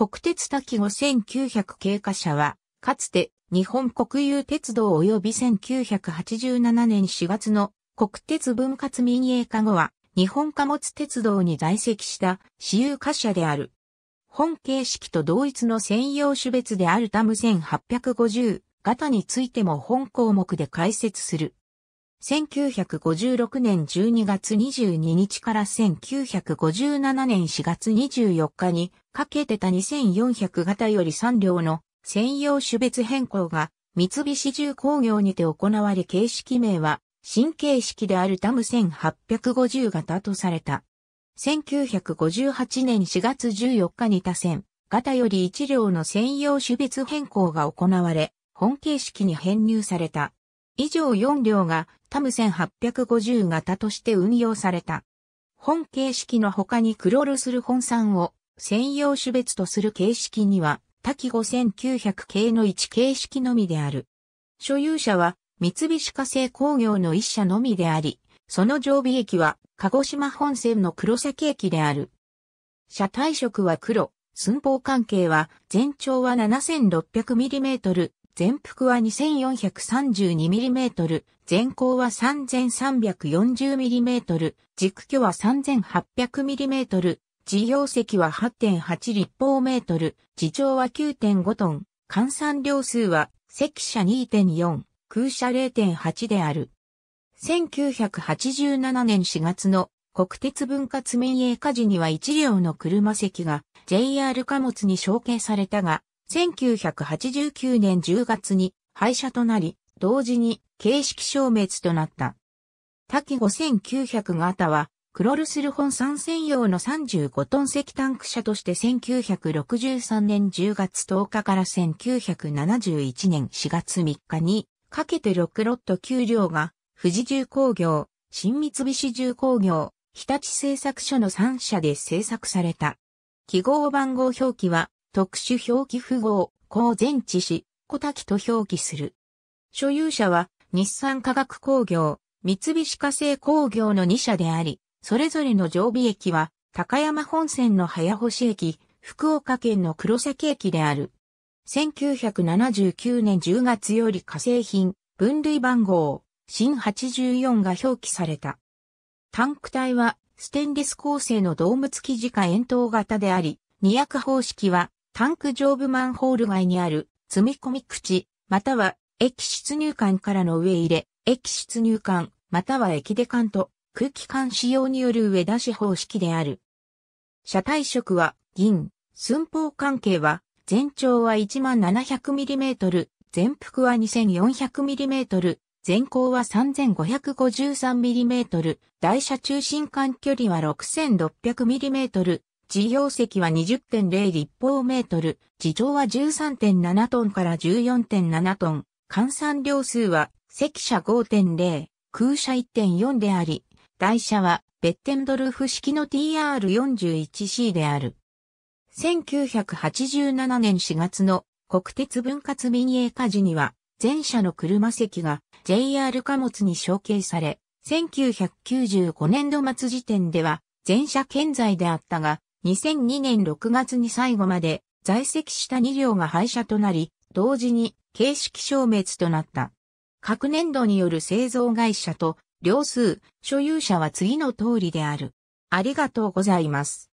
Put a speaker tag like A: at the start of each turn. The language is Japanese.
A: 国鉄滝5900経過車は、かつて日本国有鉄道及び1987年4月の国鉄分割民営化後は、日本貨物鉄道に在籍した私有貨車である。本形式と同一の専用種別であるタム1850型についても本項目で解説する。1956年12月22日から1957年4月24日にかけてた2400型より3両の専用種別変更が三菱重工業にて行われ形式名は新形式であるタム1850型とされた。1958年4月14日に他線型より1両の専用種別変更が行われ、本形式に編入された。以上4両がタム1850型として運用された。本形式の他にクロールする本産を専用種別とする形式には、多岐5900系の1形式のみである。所有者は、三菱化成工業の一社のみであり、その常備駅は、鹿児島本線の黒崎駅である。車体色は黒、寸法関係は、全長は 7600mm、全幅は 2432mm、全高は 3340mm、軸距は 3800mm、事業積は8.8立方メートル、自長は9.5トン、換算量数は積車2.4、空車0.8である。1987年4月の国鉄分割民営化時には1両の車席が JR 貨物に承継されたが、1989年10月に廃車となり、同時に形式消滅となった。滝5900型はクロルスル本山専用の35トン石タンク車として1963年10月10日から1971年4月3日にかけて6ロット9両が富士重工業、新三菱重工業、日立製作所の3社で製作された。記号番号表記は特殊表記符号、高前知し、小滝と表記する。所有者は日産化学工業、三菱化成工業の2社であり、それぞれの常備駅は、高山本線の早星駅、福岡県の黒崎駅である。1979年10月より化成品、分類番号、新84が表記された。タンク体は、ステンレス構成のドーム付き自家円筒型であり、二役方式は、タンク上部マンホール外にある、積み込み口、または、液出入管からの上入れ、液出入管、または液出管と空気管使用による上出し方式である。車体色は銀、寸法関係は全長は 1700mm、全幅は 2400mm、全高は 3553mm、台車中心間距離は 6600mm、事業席は20.0立方メートル、地上は13.7トンから14.7トン、換算量数は、席車5.0、空車1.4であり、台車はベッテンドルフ式の TR41C である。1987年4月の国鉄分割民営化時には全車の車席が JR 貨物に承継され、1995年度末時点では全車健在であったが、2002年6月に最後まで在籍した2両が廃車となり、同時に形式消滅となった。各年度による製造会社と両数、所有者は次の通りである。ありがとうございます。